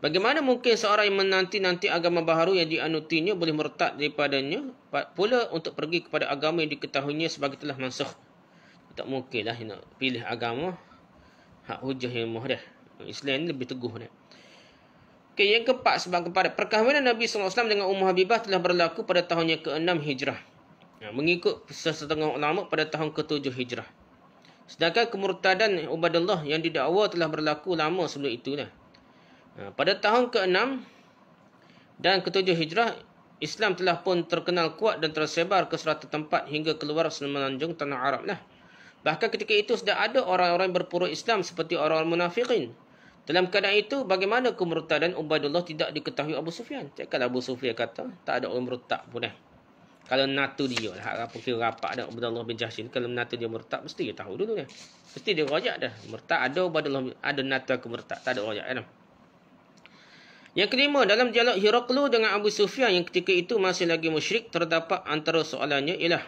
Bagaimana mungkin seorang yang menanti-nanti agama baharu yang dianutinya boleh meretak daripadanya pula untuk pergi kepada agama yang diketahuinya sebagai telah mansuh. Tak mungkin lah. nak pilih agama hak hujah yang muhrih. Islam ni lebih teguh ni. Okay, yang keempat sebab kepada perkahwinan Nabi SAW dengan Ummu Habibah telah berlaku pada tahun yang ke-6 Hijrah. Ha, mengikut sesetengah ulama pada tahun ke-7 Hijrah. Sedangkan kemurtadan Ubadullah yang didakwa telah berlaku lama sebelum itulah. Eh, pada tahun ke-6 dan ke-7 Hijrah, Islam telah pun terkenal kuat dan tersebar ke serata tempat hingga keluar semenanjung tanah Arab lah. Bahkan ketika itu sudah ada orang-orang berpura Islam seperti orang-orang munafiqin. Dalam keadaan itu, bagaimana kumurta dan Ubaidullah tidak diketahui Abu Sufyan? Cakaplah Abu Sufyan kata, tak ada orang murtad pun eh. Kalau natu dia lah, apa kira rapat dan Ubaidullah bin Jahsin, kalau natu dia murta mesti dia tahu dulu dah. Kan. Mesti dia rojak dah. murta. ada Ubaidullah, ada natu aku murtad. Tak ada rojak. Eh, yang kelima, dalam dialog Hiraklu dengan Abu Sufyan yang ketika itu masih lagi musyrik, terdapat antara soalannya ialah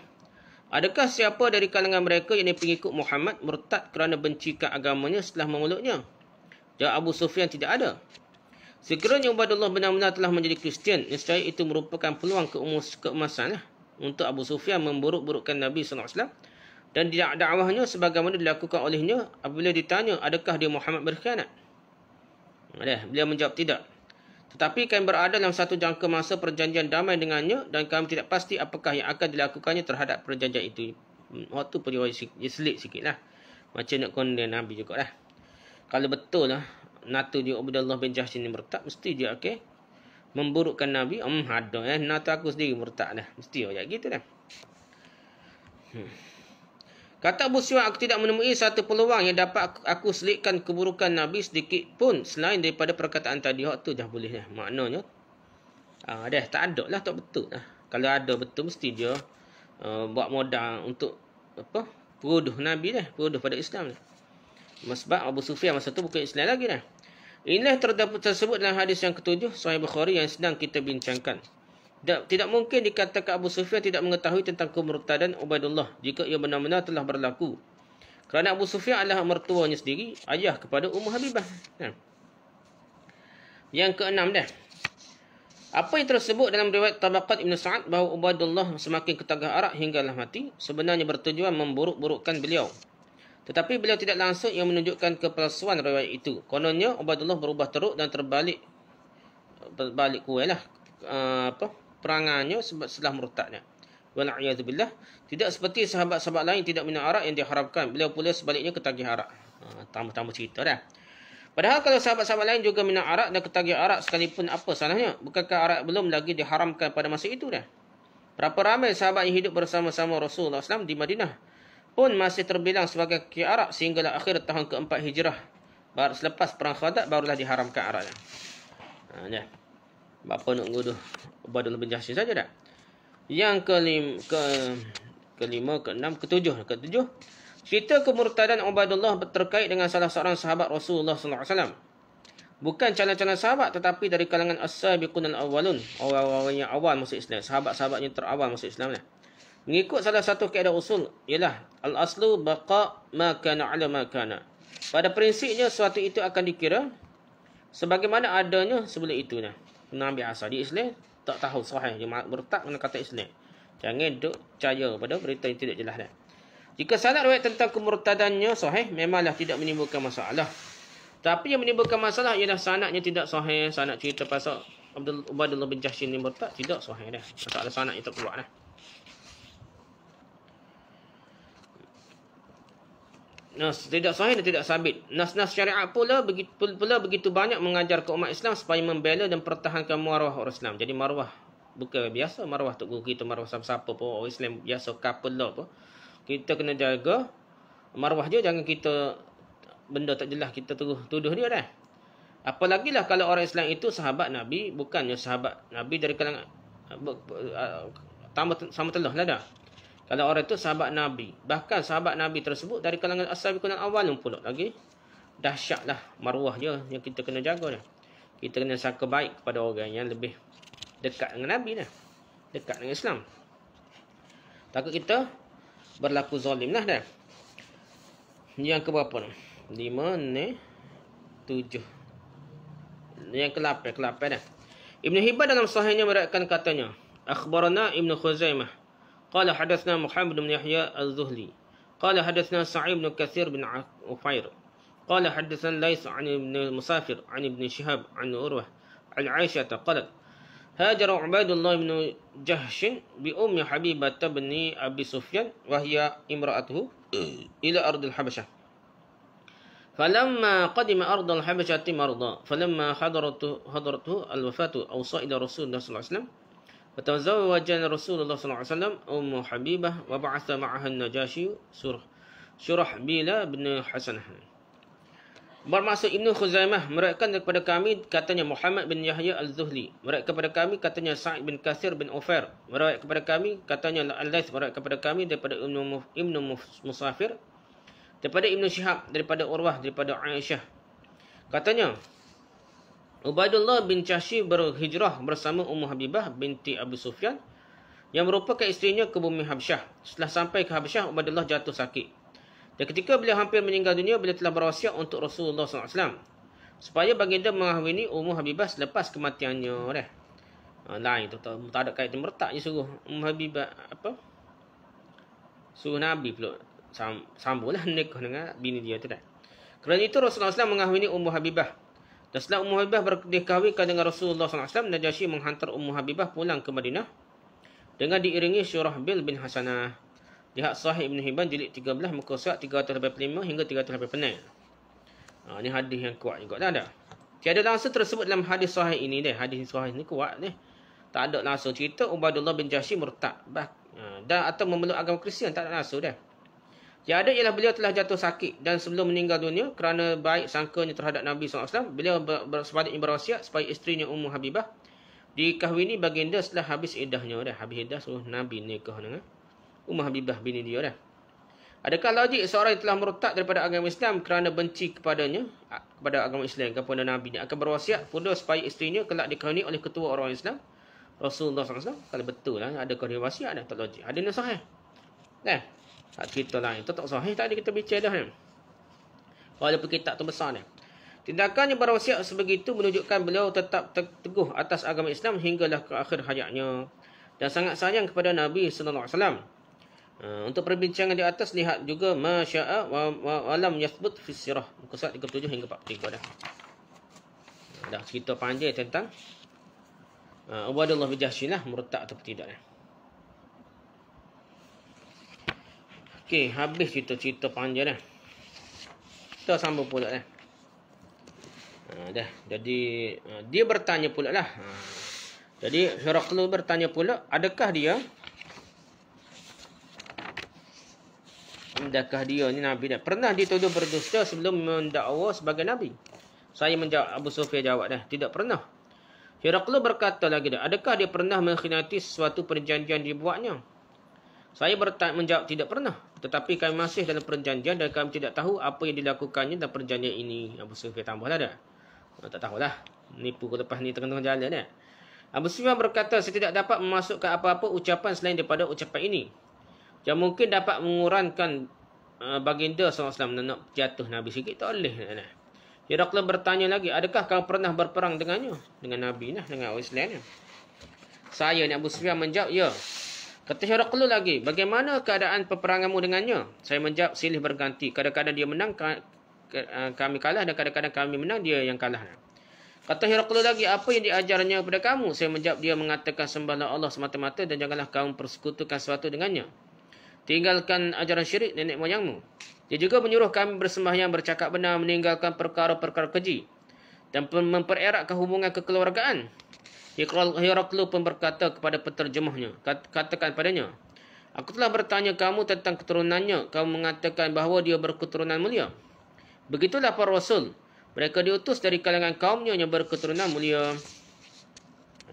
Adakah siapa dari kalangan mereka yang pengikut Muhammad murtad kerana bencikan agamanya setelah memeluknya? Jawab Abu Sufyan tidak ada. Sekiranya Ubadullah benar-benar telah menjadi Kristian, niscaya itu merupakan peluang keemasanlah untuk Abu Sufyan memburuk-burukkan Nabi SAW dan dakwahnya sebagaimana dilakukan olehnya apabila ditanya adakah dia Muhammad berkhianat? Beliau menjawab tidak. Tetapi kami berada dalam satu jangka masa perjanjian damai dengannya dan kami tidak pasti apakah yang akan dilakukannya terhadap perjanjian itu. Hmm, waktu perjanjian selit sikit lah. Macam nak kondil Nabi juga lah. Kalau betul lah, Natu dia Abdullah bin Jahsy ni bertak, mesti dia okay. Memburukkan Nabi, um, ada eh. Natu aku sendiri bertak lah. Mesti dia gitu lah. Hmm. Kata Abu Siwan, aku tidak menemui satu peluang yang dapat aku, aku selitkan keburukan Nabi sedikit pun selain daripada perkataan tadi. Hak tu dah boleh lah. Maknanya, uh, dah tak ada lah, tak betul lah. Kalau ada betul, mesti dia uh, buat modal untuk apa peruduh Nabi dah, peruduh pada Islam dah. Sebab Abu Sufyan masa tu bukan Islam lagi lah. Inilah terdapat tersebut dalam hadis yang ketujuh, Sahih Bukhari yang sedang kita bincangkan. Dan tidak mungkin dikatakan Abu Sufyan tidak mengetahui tentang kemurtadan Ubaidullah jika ia benar-benar telah berlaku. Kerana Abu Sufyan adalah mertuanya sendiri, ayah kepada Ummu Habibah. Nah. Ya. Yang keenam dah. Apa yang tersebut dalam riwayat Tabaqat Ibn Sa'ad bahawa Ubaidullah semakin ketagah arak hingga hinggalah mati sebenarnya bertujuan memburuk-burukkan beliau. Tetapi beliau tidak langsung yang menunjukkan kepalsuan riwayat itu. Kononnya Ubaidullah berubah teruk dan terbalik berbalik kuih lah. Uh, apa? perangannya setelah murtadnya. Wala'iyazubillah. Tidak seperti sahabat-sahabat lain tidak minum arak yang diharapkan. Beliau pula sebaliknya ketagih arak. Ha, tambah-tambah cerita dah. Padahal kalau sahabat-sahabat lain juga minum arak dan ketagih arak sekalipun apa salahnya? Bukankah arak belum lagi diharamkan pada masa itu dah? Berapa ramai sahabat yang hidup bersama-sama Rasulullah SAW di Madinah pun masih terbilang sebagai ki arak sehinggalah akhir tahun keempat hijrah. Selepas perang khadat barulah diharamkan araknya. Ha, ya. Sebab apa nak guduh ubah dalam benjah saja tak? Yang kelima, ke, kelima, keenam, ketujuh. Ketujuh. Cerita kemurtadan Ubadullah terkait dengan salah seorang sahabat Rasulullah SAW. Bukan calon-calon sahabat tetapi dari kalangan as-sabiqun al-awwalun. Orang-orang yang awal masuk Islam. sahabat sahabatnya terawal masuk Islam. Lah. Mengikut salah satu keadaan usul ialah Al-aslu baqa' makana ala makana. Pada prinsipnya, suatu itu akan dikira sebagaimana adanya sebelum itunya senang biasa. Di Islam, tak tahu sahih. Dia bertak dengan kata Islam. Jangan duk percaya pada berita yang tidak jelas. Dah. Jika sanad riwayat tentang kemurtadannya sahih, memanglah tidak menimbulkan masalah. Tapi yang menimbulkan masalah ialah sanadnya tidak sahih. Sanad cerita pasal Abdul Ubadullah bin Jahsyin ni bertak tidak sahih. Dah. ada sanad itu keluar. Dah. nas tidak sahih dan tidak sabit. Nas-nas syariat pula begitu pula begitu banyak mengajar ke umat Islam supaya membela dan pertahankan marwah orang Islam. Jadi marwah bukan biasa marwah tok guru kita marwah siapa-siapa pun orang Islam biasa couple lah apa. Kita kena jaga marwah dia jangan kita benda tak jelas kita terus tuduh dia dah. Apalagi lah kalau orang Islam itu sahabat Nabi, bukannya sahabat Nabi dari kalangan uh, uh, tambah sama telah lah dah. Kalau orang itu sahabat Nabi. Bahkan sahabat Nabi tersebut dari kalangan asal kunan awal pun pula lagi. Dahsyatlah maruah dia yang kita kena jaga ni. Kita kena saka baik kepada orang yang lebih dekat dengan Nabi ni. Lah. Dekat dengan Islam. Takut kita berlaku zalim lah dah. Yang keberapa ni? Lima, ni, tujuh. Yang kelapa, kelapa dah. Ibn Hibban dalam sahihnya merayakan katanya. Akhbarana Ibn Khuzaimah. قال حدثنا محمد بن يحيى الزهلي قال حدثنا سعيد بن كثير بن عفير قال حدثنا ليس عن ابن المسافر عن ابن شهاب عن أروة عن عائشة قالت هاجر عبيد الله بن جهش بأم حبيبة بن أبي سفيان وهي امرأته إلى أرض الحبشة فلما قدم أرض الحبشة مرضى فلما حضرته, حضرته الوفاة أوصى إلى رسول الله صلى الله عليه وسلم وتزوج رسول الله صلى الله ummu habibah, أم حبيبة وبعث معها Najashi surah شرح بيلا بن حسن Bermaksud Ibnu Khuzaimah meriakkan kepada kami katanya Muhammad bin Yahya Al-Zuhli. Meriak kepada kami katanya Sa'id bin Kasir bin Ufair. Meriak kepada kami katanya Al-Lais. Meriak kepada kami daripada Ibnu, Ibnu Musafir. Daripada Ibnu Syihab. Daripada Urwah. Daripada Aisyah. Katanya, Ubaidullah bin Chashi berhijrah bersama Ummu Habibah binti Abu Sufyan yang merupakan isterinya ke bumi Habsyah. Setelah sampai ke Habsyah, Ubaidullah jatuh sakit. Dan ketika beliau hampir meninggal dunia, beliau telah berwasiat untuk Rasulullah SAW. Supaya baginda mengahwini Ummu Habibah selepas kematiannya. Nah, Ha, lain tu, tak, ada kaitan meretak je suruh Ummu Habibah. Apa? Suruh Nabi pula. Sam, sambulah nikah dengan bini dia tu dah. Kerana itu Rasulullah SAW mengahwini Ummu Habibah. Dan setelah Ummu Habibah berdikahwikan dengan Rasulullah SAW, Najasyi menghantar Ummu Habibah pulang ke Madinah dengan diiringi Syurahbil bin Hasanah. Lihat Sahih Ibn Hibban jilid 13 muka surat 385 hingga 386. Ha, ini hadis yang kuat juga. Tak ada. Tiada langsung tersebut dalam hadis sahih ini deh. Hadis sahih ini kuat deh. Tak ada langsung cerita Ubadullah bin Jashi murtad. Bah, ha, dan atau memeluk agama Kristian tak ada langsung deh. Tiada ialah beliau telah jatuh sakit dan sebelum meninggal dunia kerana baik sangkanya terhadap Nabi SAW, beliau bersepadat ibarasiat supaya isterinya Ummu Habibah dikahwini baginda setelah habis idahnya. Dah. Habis idah suruh Nabi nikah dengan Ummu Habibah bini dia. Dah. Adakah logik seorang telah merotak daripada agama Islam kerana benci kepadanya, kepada agama Islam, kepada Nabi ni, akan berwasiat pula supaya isterinya kelak dikahwini oleh ketua orang Islam, Rasulullah SAW? Kalau betul lah, ada kahwin wasiat, ada tak logik. Ada nasahnya. Nah, tak kita lain. Itu tak sahih tadi kita bicara dah. Kan? Walaupun kita tak tu besar ni. Tindakannya para wasiat sebegitu menunjukkan beliau tetap teguh atas agama Islam hinggalah ke akhir hayatnya. Dan sangat sayang kepada Nabi SAW. Eh, untuk perbincangan di atas, lihat juga Masya'a wa, wa, wa lam yasbut fisirah. Muka surat 37 hingga 43 dah. Dah cerita panjang tentang uh, eh, Ubadullah bin Jahsyilah murtad atau tidak. Eh. Okey, habis cerita-cerita panjang dah. Kita sambung pula dah. Ha, dah. Jadi, ha, dia bertanya pula lah. Ha. Jadi, Syaraklu bertanya pula, adakah dia... Adakah dia ni Nabi dah? Pernah dituduh berdusta sebelum mendakwa sebagai Nabi? Saya menjawab, Abu Sufya jawab dah. Tidak pernah. Syaraklu berkata lagi dah, adakah dia pernah mengkhianati sesuatu perjanjian dibuatnya? Saya menjawab tidak pernah tetapi kami masih dalam perjanjian dan kami tidak tahu apa yang dilakukannya dalam perjanjian ini. Abu Sufyan tambah lah dah. Tak tahulah. Nipu ke lepas ni tengah-tengah jalan dah. Abu Sufyan berkata, saya tidak dapat memasukkan apa-apa ucapan selain daripada ucapan ini. Yang mungkin dapat mengurangkan uh, baginda SAW nak jatuh Nabi sikit. Tak boleh. Nah. Hirakla bertanya lagi, adakah kau pernah berperang dengannya? Dengan Nabi lah, dengan orang Islam ni. Saya ni Abu Sufyan menjawab, ya. Kata Herakleus lagi, bagaimana keadaan peperanganmu dengannya? Saya menjawab silih berganti. Kadang-kadang dia menang, kami kalah dan kadang-kadang kami menang, dia yang kalah. Kata Herakleus lagi, apa yang diajarnya kepada kamu? Saya menjawab dia mengatakan sembahlah Allah semata-mata dan janganlah kamu persekutukan sesuatu dengannya. Tinggalkan ajaran syirik nenek moyangmu. Dia juga menyuruh kami bersembahyang, bercakap benar, meninggalkan perkara-perkara keji. Dan memperera kehubungan kekeluargaan. Hikrul Hiraklu pun berkata kepada penterjemahnya, katakan padanya, Aku telah bertanya kamu tentang keturunannya. Kamu mengatakan bahawa dia berketurunan mulia. Begitulah para rasul. Mereka diutus dari kalangan kaumnya yang berketurunan mulia.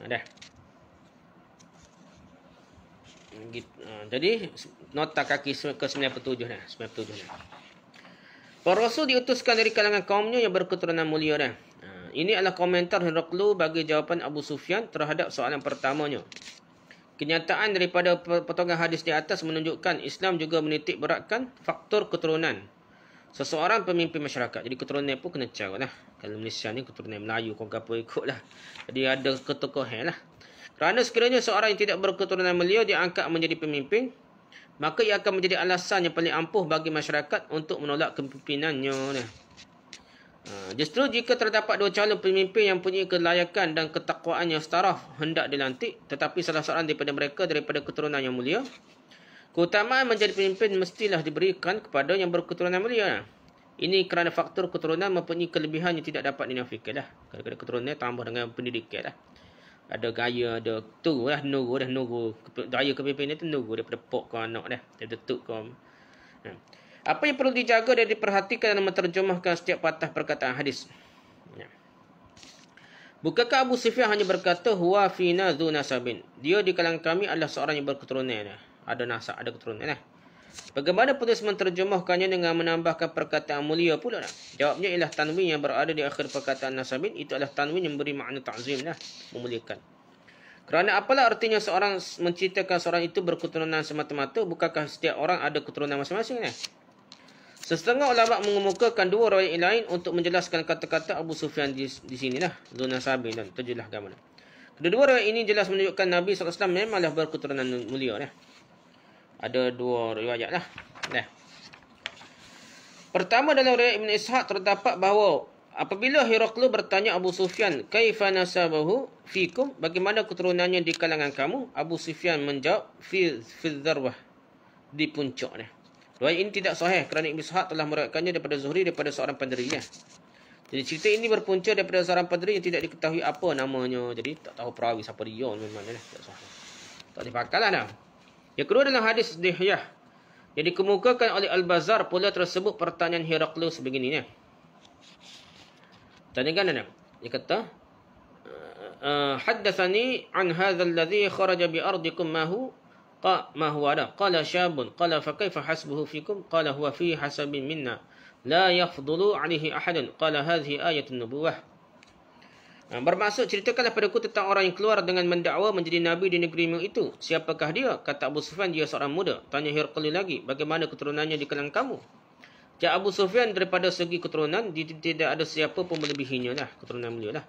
Ada. Ha, ha, jadi nota kaki ke 97 dah. 97 dah. Para rasul diutuskan dari kalangan kaumnya yang berketurunan mulia dah. Ini adalah komentar Heraklu bagi jawapan Abu Sufyan terhadap soalan pertamanya. Kenyataan daripada potongan hadis di atas menunjukkan Islam juga menitik beratkan faktor keturunan. Seseorang pemimpin masyarakat. Jadi keturunan pun kena cari lah. Kalau Malaysia ni keturunan Melayu, kau kapa ikut lah. Jadi ada ketukuhan lah. Kerana sekiranya seorang yang tidak berketurunan Melayu diangkat menjadi pemimpin, maka ia akan menjadi alasan yang paling ampuh bagi masyarakat untuk menolak kepimpinannya. Ha, justru jika terdapat dua calon pemimpin yang punya kelayakan dan ketakwaan yang setara hendak dilantik tetapi salah seorang daripada mereka daripada keturunan yang mulia keutamaan menjadi pemimpin mestilah diberikan kepada yang berketurunan mulia. Ini kerana faktor keturunan mempunyai kelebihan yang tidak dapat dinafikanlah. Kadang-kadang keturunan tambah dengan pendidikan lah. Ada gaya, ada tu lah, nuru dah nuru. Daya kepimpinan itu nuru daripada pok ke anak dah. Daripada tuk ke. Ha. Apa yang perlu dijaga dan diperhatikan dan menerjemahkan setiap patah perkataan hadis? Ya. Bukankah Abu Sufyan hanya berkata huwa fina dhu nasabin? Dia di kalangan kami adalah seorang yang berketurunan. Ada nasab, ada keturunan. Eh. Bagaimana penulis menerjemahkannya dengan menambahkan perkataan mulia pula? Nah? Jawabnya ialah tanwin yang berada di akhir perkataan nasabin. Itu adalah tanwin yang memberi makna ta'zim. Nah, memulihkan. Kerana apalah artinya seorang menceritakan seorang itu berketurunan semata-mata? Bukankah setiap orang ada keturunan masing-masing? Nah? Sesetengah ulama mengemukakan dua riwayat lain untuk menjelaskan kata-kata Abu Sufyan di, di sini lah. Zona Sabin dan terjelah gambar. Kedua-dua riwayat ini jelas menunjukkan Nabi SAW memanglah berketurunan mulia. Lah. Ada dua riwayat lah. lah. Pertama dalam riwayat Ibn Ishaq terdapat bahawa apabila Hiraklu bertanya Abu Sufyan, Kaifa nasabahu fikum? Bagaimana keturunannya di kalangan kamu? Abu Sufyan menjawab, Fi, Di puncak. Lah. Ruai ini tidak sahih kerana Ibn Sahak telah meratkannya daripada Zuhri daripada seorang penderinya. Jadi cerita ini berpunca daripada seorang penderi yang tidak diketahui apa namanya. Jadi tak tahu perawi siapa dia memang dia lah. tak sahih. Tak dipakal lah Yang kedua dalam hadis Dihyah. Yang dikemukakan oleh Al-Bazar pula tersebut pertanyaan Heraklus begininya. Tanya kan dia? Dia kata, eh, eh, Haddathani an hadha alladhi kharaja bi ardikum mahu Qa ma huwa ada? Qala syabun. Qala fa kaifa hasbuhu fikum? Qala huwa fi hasabin minna. La yafdulu alihi ahadun. Qala hadhi ayatun nubuwah. Nah, bermaksud ceritakanlah ku tentang orang yang keluar dengan mendakwa menjadi nabi di negeri mu itu. Siapakah dia? Kata Abu Sufyan dia seorang muda. Tanya Hirqli lagi, bagaimana keturunannya di kalangan kamu? Jawab Abu Sufyan daripada segi keturunan tidak ada siapa pun melebihinya lah keturunan beliau lah.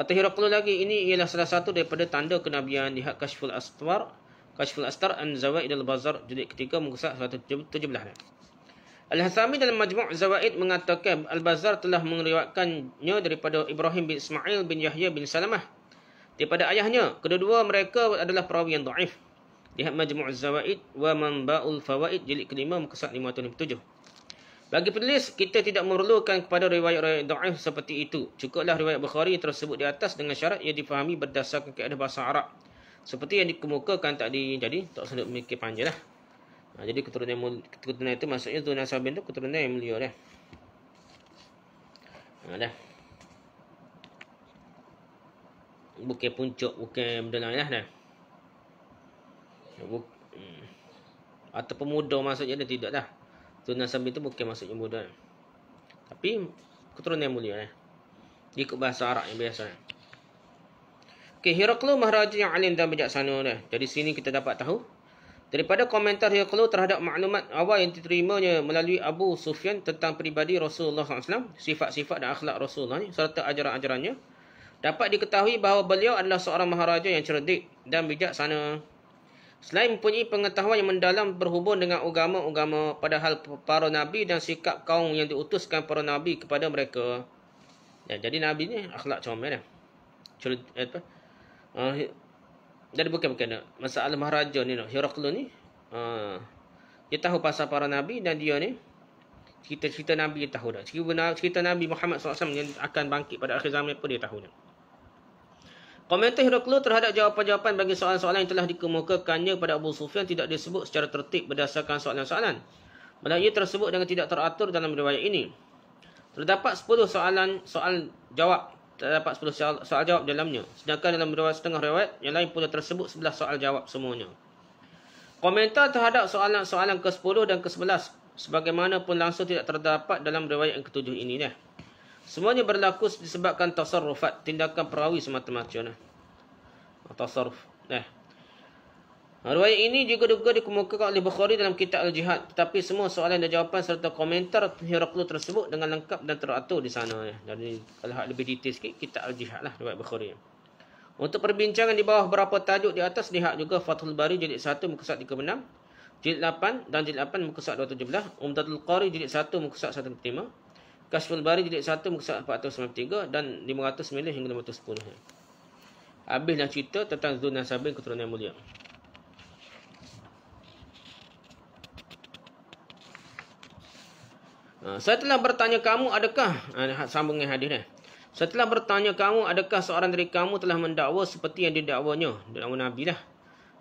Kata Hirqli lagi, ini ialah salah satu daripada tanda kenabian di Kashful Aswar Kashful Astar An Zawaid Al Bazar jilid ketiga muka surat 17. Al Hasami dalam majmu' Zawaid mengatakan Al Bazar telah meriwayatkannya daripada Ibrahim bin Ismail bin Yahya bin Salamah daripada ayahnya kedua-dua mereka adalah perawi yang dhaif lihat majmu' Zawaid wa Manba'ul Fawaid jilid kelima muka surat tujuh. bagi penulis, kita tidak memerlukan kepada riwayat-riwayat da'if seperti itu. Cukuplah riwayat Bukhari tersebut di atas dengan syarat ia difahami berdasarkan keadaan bahasa Arab. Seperti yang dikemukakan tadi Jadi tak sedut mikir panjang lah ha, Jadi keturunan keturunan itu maksudnya Keturunan Sabin itu keturunan yang mulia lah ha, Dah Bukit puncak Bukit benda lain lah dah ya, Buk hmm. Atau pemuda maksudnya dia tidak lah Keturunan Sabin itu bukan maksudnya muda Tapi keturunan yang mulia lah Ikut bahasa Arab yang biasa lah. Okey, Heraklu Maharaja yang alim dan bijaksana dia. Jadi sini kita dapat tahu daripada komentar Heraklu terhadap maklumat awal yang diterimanya melalui Abu Sufyan tentang peribadi Rasulullah SAW, sifat-sifat dan akhlak Rasulullah ni serta ajaran-ajarannya. Dapat diketahui bahawa beliau adalah seorang maharaja yang cerdik dan bijaksana. Selain mempunyai pengetahuan yang mendalam berhubung dengan agama-agama padahal para nabi dan sikap kaum yang diutuskan para nabi kepada mereka. Ya, jadi nabi ni akhlak comel dia. Cerdik, eh, Ah, dari bukan-bukan nak masalah maharaja ni nak Hiraklu ni ah, dia tahu pasal para nabi dan dia ni cerita-cerita nabi dia tahu dah cerita nabi Muhammad SAW yang akan bangkit pada akhir zaman pun dia tahu dah Komentar Hiraklu terhadap jawapan-jawapan bagi soalan-soalan yang telah dikemukakannya pada Abu Sufyan tidak disebut secara tertib berdasarkan soalan-soalan. Malah ia tersebut dengan tidak teratur dalam riwayat ini. Terdapat 10 soalan soal jawab terdapat 10 soal, soal jawab dalamnya. Sedangkan dalam dua setengah riwayat, yang lain pula tersebut 11 soal jawab semuanya. Komentar terhadap soalan-soalan ke-10 dan ke-11 sebagaimana pun langsung tidak terdapat dalam riwayat yang ketujuh ini dah. Semuanya berlaku disebabkan tasarrufat, tindakan perawi semata-mata. Tasarruf. Nah. Ha, ruayat ini juga juga dikemukakan oleh Bukhari dalam kitab Al-Jihad. Tetapi semua soalan dan jawapan serta komentar Hiraklu tersebut dengan lengkap dan teratur di sana. Ya. Jadi kalau hak lebih detail sikit, kitab Al-Jihad lah ruayat Bukhari. Untuk perbincangan di bawah berapa tajuk di atas, lihat juga Fathul Bari jilid 1 muka surat 36, jilid 8 dan jilid 8 muka surat 217, Umdatul Qari jilid 1 muka surat 135, Kasful Bari jilid 1 muka surat 493 dan 509 hingga 510. Ya. Habislah cerita tentang Zul Nasabin keturunan mulia. Ha, saya telah bertanya kamu adakah ha, ha, sambungnya hadisnya. Saya telah bertanya kamu adakah seorang dari kamu telah mendakwa seperti yang didakwanya dalam Nabi lah.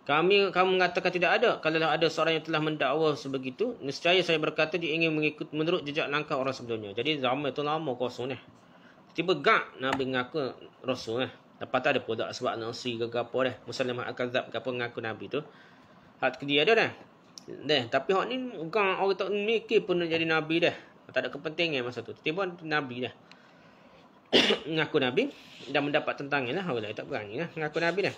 Kami kamu mengatakan tidak ada. Kalau ada seorang yang telah mendakwa sebegitu, nescaya saya berkata dia ingin mengikut menurut jejak langkah orang sebelumnya. Jadi zaman itu lama kosong ni. Tiba gak Nabi ngaku Rasul ni. Lepas tu ada pula sebab nasi ke apa ni. Musalimah Al-Kazab ke apa mengaku Nabi tu. Hak dia ada dah. tapi hak ni bukan orang tak mikir pun nak jadi Nabi dah. Tak ada kepentingan masa tu. tiba Nabi dah. Mengaku Nabi. Dan mendapat tentangnya lah. Awalnya tak berani lah. Mengaku Nabi dah.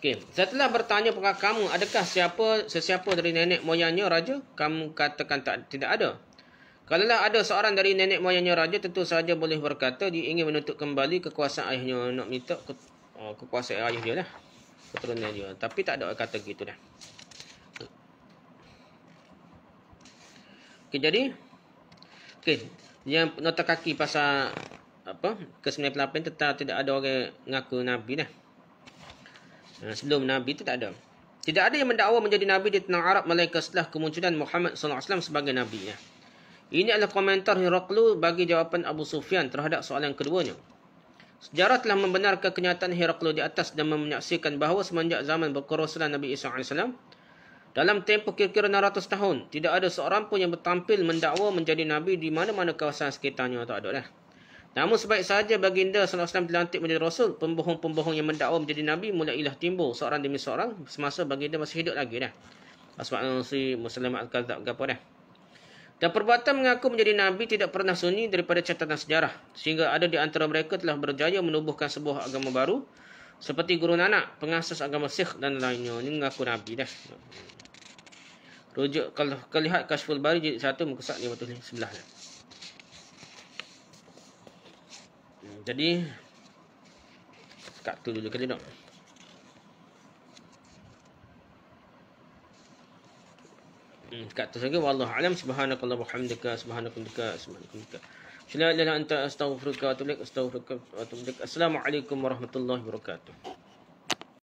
Okay. Setelah bertanya kepada kamu. Adakah siapa sesiapa dari nenek moyangnya raja? Kamu katakan tak tidak ada. Kalaulah ada seorang dari nenek moyangnya raja. Tentu saja boleh berkata. Dia ingin menuntut kembali kekuasaan ayahnya. Nak minta ke, oh, kekuasaan ayah dia lah. Keturunan dia. Tapi tak ada kata gitu dah. Okey jadi okey yang nota kaki pasal apa ke-98 tetap tidak ada orang mengaku nabi dah. Ha, sebelum nabi tu tak ada. Tidak ada yang mendakwa menjadi nabi di tanah Arab melainkan setelah kemunculan Muhammad sallallahu alaihi wasallam sebagai nabi ya. Ini adalah komentar Hiraklu bagi jawapan Abu Sufyan terhadap soalan keduanya. Sejarah telah membenarkan kenyataan Hiraklu di atas dan menyaksikan bahawa semenjak zaman berkerosalan Nabi Isa AS, dalam tempoh kira-kira 900 tahun, tidak ada seorang pun yang bertampil mendakwa menjadi Nabi di mana-mana kawasan sekitarnya. atau ada lah. Namun sebaik sahaja baginda SAW dilantik menjadi Rasul, pembohong-pembohong yang mendakwa menjadi Nabi mulailah timbul seorang demi seorang semasa baginda masih hidup lagi dah. Asma'al-Nasri, Muslim Al-Qadzab, apa dah. Dan perbuatan mengaku menjadi Nabi tidak pernah sunyi daripada catatan sejarah. Sehingga ada di antara mereka telah berjaya menubuhkan sebuah agama baru. Seperti Guru Nanak, pengasas agama Sikh dan lainnya. Ini mengaku Nabi dah rujuk kalau kita lihat kasful bari jilid 1 muka ni sebelah lah. Jadi kat tu dulu kali dok. Hmm kat tu saja wallahu alam subhanakallah wa hamdaka subhanakallah subhanakallah. Shalallahu Alaihi Wasallam. wa atubu ilaik astaghfiruka wa atubu Assalamualaikum warahmatullahi wabarakatuh.